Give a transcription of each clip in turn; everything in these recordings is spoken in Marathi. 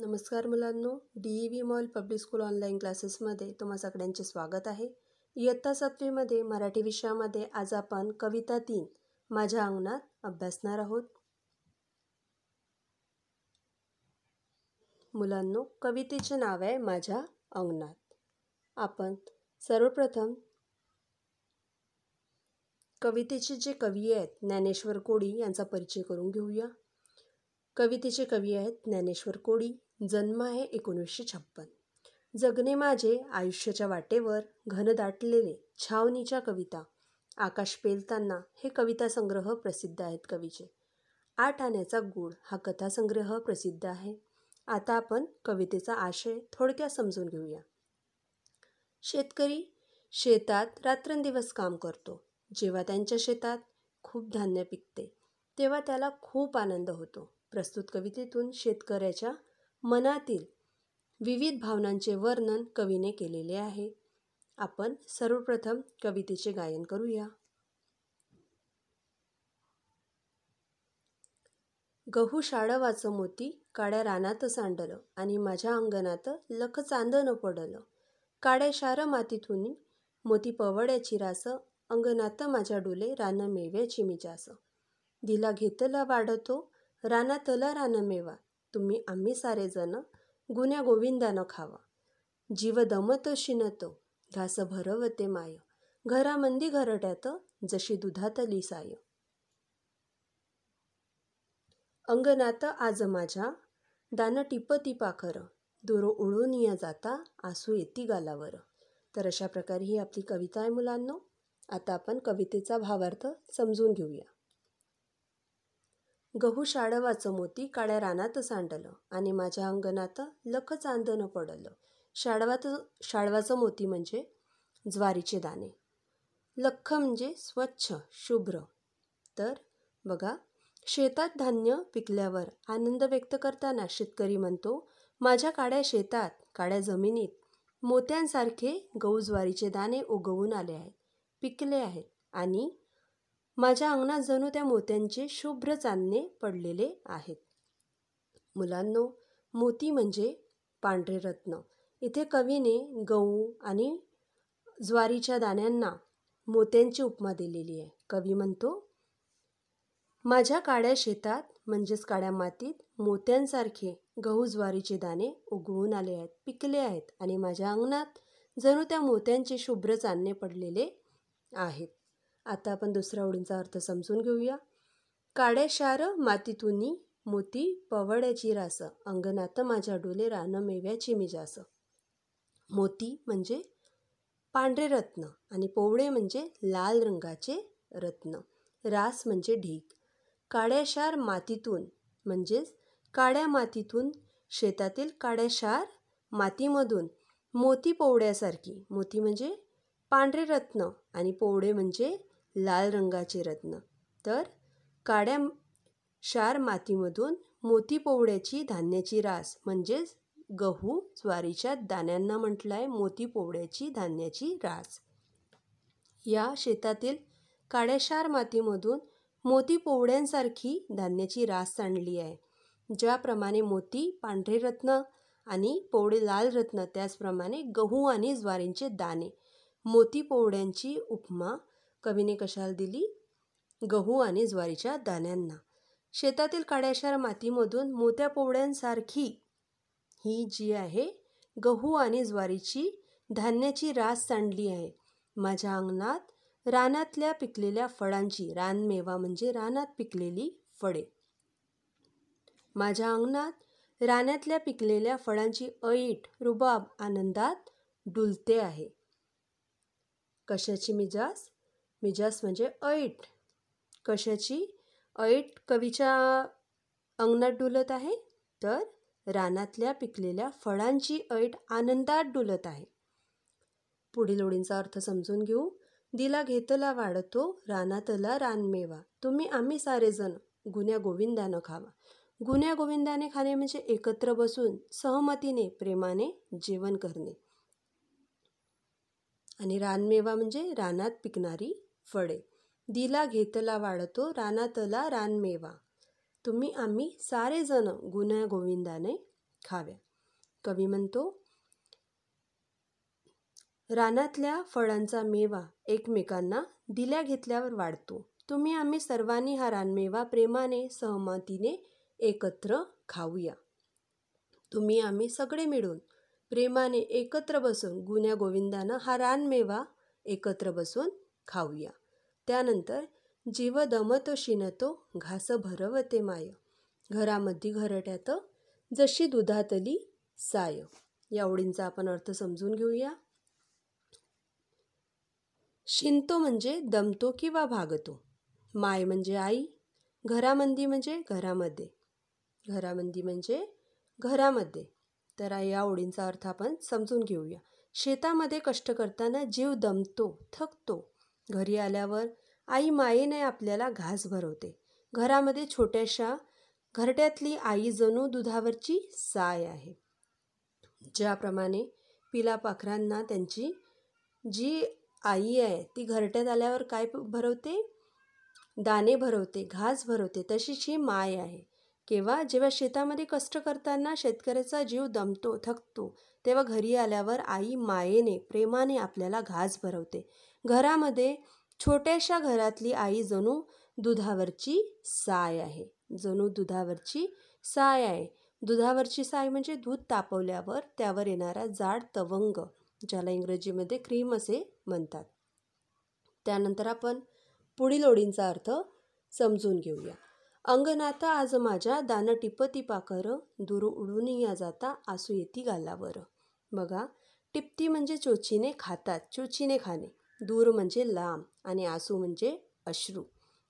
नमस्कार मुलांनो D E V mall public school online क्लासेसमध्ये तुम्हा सगळ्यांचे स्वागत आहे इयत्ता सातवीमध्ये मराठी विषयामध्ये आज आपण कविता तीन माझ्या अंगणात अभ्यासणार आहोत मुलांनो कवितेचे नाव आहे माझ्या अंगणात आपण सर्वप्रथम कवितेचे जे कवी आहेत ज्ञानेश्वर कोळी यांचा परिचय करून घेऊया कवितेचे कवी आहेत ज्ञानेश्वर कोळी जन्म आहे एकोणीसशे छप्पन जगणे माझे आयुष्याच्या वाटेवर घन दाटलेले छावणीच्या कविता आकाश पेलताना हे कविता संग्रह प्रसिद्ध आहेत कवीचे आठ आण्याचा गूढ हा कथासंग्रह प्रसिद्ध आहे आता आपण कवितेचा आशय थोडक्यात समजून घेऊया शेतकरी शेतात रात्रंदिवस काम करतो जेव्हा त्यांच्या शेतात खूप धान्य पिकते तेव्हा त्याला खूप आनंद होतो प्रस्तुत कवितेतून शेतकऱ्याच्या मनातील विविध भावनांचे वर्णन कवीने केलेले आहे आपण सर्वप्रथम कवितेचे गायन करूया गहू शाळवाचं मोती काड्या रानात सांडलं आणि माझ्या अंगणात लख चांदन पडलं काड्या शार मातीतून मोती पवड्याची रास अंगणात माझ्या डोले रान मेव्याची जास दिला घेतला वाढतो रानातला रानमेवा तुम्ही आम्ही सारेजण गुन्या गोविंदानं खावा जीव दमत शिनतो घास भरवते माय घरामंदी घरट्यात जशी दुधातली साय अंगनात आज माझ्या दान टिपती पाखर दुरो ओळून या जाता आसू येती गालावर तर अशा प्रकारे ही आपली कविता आहे मुलांनो आता आपण कवितेचा भावार्थ समजून घेऊया गहू शाडवाचं मोती काळ्या रानात सांडलं आणि माझ्या अंगणात लख चांदणं पडलं शाडवात शाडवाचं मोती म्हणजे ज्वारीचे दाणे लख म्हणजे स्वच्छ शुभ्र तर बघा शेतात धान्य पिकल्यावर आनंद व्यक्त करताना शेतकरी म्हणतो माझ्या काड्या शेतात काड्या जमिनीत मोत्यांसारखे गहू ज्वारीचे दाणे उगवून आले आहेत पिकले आहेत आणि माझ्या अंगणात जणू त्या मोत्यांचे शुभ्र चांदणे पडलेले आहेत मुलांनो मोती म्हणजे पांढरे रत्न इथे कवीने गहू आणि ज्वारीच्या दाण्यांना मोत्यांची उपमा दिलेली आहे कवी म्हणतो माझ्या काड्या शेतात म्हणजेच काड्या मातीत मोत्यांसारखे गहू ज्वारीचे दाणे उगवून आले आहेत पिकले आहेत आणि माझ्या अंगणात जणू त्या मोत्यांचे शुभ्र चांदणे पडलेले आहेत आता आपण दुसऱ्या ओळींचा अर्थ समजून घेऊया काड्या शार मातीतुनी मोती पवड्याची रास अंगणात माझ्या डोले रानं मेव्याची मी जास मोती म्हणजे पांढरे रत्न आणि पोवळे म्हणजे लाल रंगाचे रत्न रास म्हणजे ढीक काड्याशार मातीतून म्हणजेच काड्या मातीतून शेतातील काड्याशार मातीमधून मोती पोवड्यासारखी मोती म्हणजे पांढरे रत्न आणि पोवडे म्हणजे लाल रंगाचे रत्न तर काड्या क्षार मातीमधून मोती पोवड्याची धान्याची रास म्हणजेच गहू ज्वारीच्या दाण्यांना म्हटलं आहे मोती पोवड्याची धान्याची रास या शेतातील काड्याशार मातीमधून मोती पोवड्यांसारखी धान्याची रास सांडली आहे ज्याप्रमाणे मोती पांढरे रत्न आणि पोवडे लाल रत्न त्याचप्रमाणे गहू आणि ज्वारींचे दाणे मोती पोवड्यांची उपमा कवीने कशाला दिली गहू आणि ज्वारीच्या दाण्यांना शेतातील काड्याशार मातीमधून मोत्या पोवड्यांसारखी ही जी आहे गहू आणि ज्वारीची धान्याची रास सांडली आहे माझ्या अंगणात रानातल्या पिकलेल्या फळांची रानमेवा म्हणजे रानात पिकलेली फळे माझ्या अंगणात रानातल्या पिकलेल्या फळांची अईट रुबाब आनंदात डुलते आहे कशाची मिजास मिजास म्हणजे ऐट कशाची ऐट कवीच्या अंगणात डुलत आहे तर रानातल्या पिकलेल्या फळांची ऐट आनंदात डुलत आहे पुढील ओळींचा अर्थ समजून घेऊ दिला घेतला वाढतो रानातला रानमेवा तुम्ही आम्ही सारेजण गुन्ह्या गोविंदानं खावा गुन्ह्या गोविंदाने खाणे म्हणजे एकत्र बसून सहमतीने प्रेमाने जेवण करणे आणि रानमेवा म्हणजे रानात पिकणारी फळे दिला घेतला वाढतो रानातला रानमेवा तुम्ही आम्ही सारेजण गुन्हा गोविंदाने खाव्या कवी म्हणतो रानातल्या फळांचा मेवा एकमेकांना दिल्या घेतल्यावर वाढतो तुम्ही आम्ही सर्वांनी हा रानमेवा प्रेमाने सहमतीने एकत्र खाऊया तुम्ही आम्ही सगळे मिळून प्रेमाने एकत्र बसून गुन्ह्या गोविंदानं हा रानमेवा एकत्र बसून खाऊया त्यानंतर जीव दमतो शिनतो घास भरवते माय घरामध्ये घरट्यात जशी दुधातली साय या ओळींचा आपण अर्थ समजून घेऊया शिनतो म्हणजे दमतो किंवा भागतो माय म्हणजे आई घरामंदी म्हणजे घरामध्ये घरामंदी म्हणजे घरामध्ये तर या ओळींचा अर्थ आपण समजून घेऊया शेतामध्ये कष्ट करताना जीव दमतो थकतो घरी आल्यावर आई मायेने आपल्याला घास भरवते घरामध्ये छोट्याशा घरट्यातली आई जणू दुधावरची साय आहे ज्याप्रमाणे पिलापाखरांना त्यांची जी आई आहे ती घरट्यात आल्यावर काय भरवते दाणे भरवते घास भरवते तशीच ही माय आहे केव्हा जेव्हा शेतामध्ये कष्ट करताना शेतकऱ्याचा जीव दमतो थकतो तेव्हा घरी आल्यावर आई मायेने प्रेमाने आपल्याला घास भरवते घरामध्ये छोट्याशा घरातली आई जणू दुधावरची साय आहे जणू दुधावरची साय आहे दुधावरची साय म्हणजे दूध तापवल्यावर त्यावर येणारा जाड तवंग ज्याला इंग्रजीमध्ये क्रीम असे म्हणतात त्यानंतर आपण पुढील ओळींचा अर्थ समजून घेऊया अंगनाथा आज माझ्या दान टिपती पाकर दूर उडून या जाता आसू येती गालावर बघा टिपती म्हणजे चोचीने खातात चोचीने खाणे दूर म्हणजे लांब आणि आसू म्हणजे अश्रू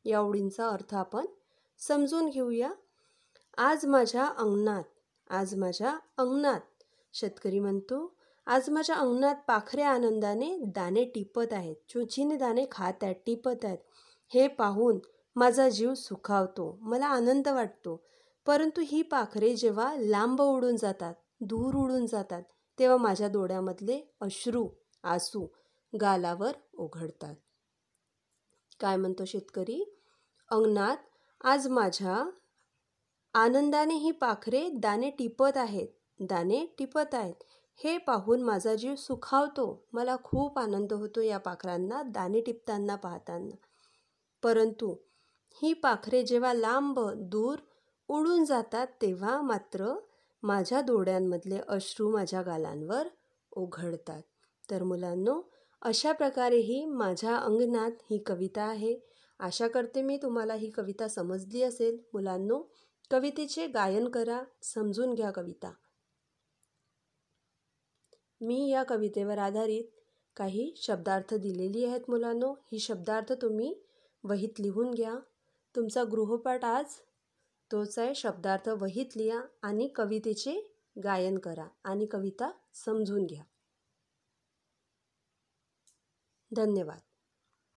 या ओळींचा अर्थ आपण समजून घेऊया आज माझ्या अंगणात आज माझ्या अंगणात शेतकरी म्हणतो आज माझ्या अंगणात पाखऱ्या आनंदाने दाणे टिपत आहेत चोचीने दाणे खात आहेत टिपत आहेत हे पाहून माझा जीव सुखावतो मला आनंद वाटतो परंतु ही पाखरे जेव्हा लांब उडून जातात दूर उडून जातात तेव्हा माझ्या डोळ्यामधले अश्रू आसू गालावर ओघडतात काय म्हणतो शेतकरी अंगणात आज माझ्या आनंदाने ही पाखरे दाणे टिपत आहेत दाणे टिपत आहेत हे पाहून माझा जीव सुखावतो मला खूप आनंद होतो या पाखरांना दाणे टिपताना पाहताना परंतु ही पाखरे जेव्हा लांब दूर उडून जातात तेव्हा मात्र माझ्या डोळ्यांमधले अश्रू माझ्या गालांवर ओघडतात तर मुलांनो अशा प्रकारे ही माझ्या अंगणात ही कविता आहे आशा करते मी तुम्हाला ही कविता समजली असेल मुलांनो कवितेचे गायन करा समजून घ्या कविता मी या कवितेवर आधारित काही शब्दार्थ दिलेली आहेत मुलांनो ही शब्दार्थ तुम्ही वहीत लिहून घ्या तुमचा गृहपाठ आज तोच आहे शब्दार्थ वहीत लिहा आणि कवितेचे गायन करा आणि कविता समजून घ्या धन्यवाद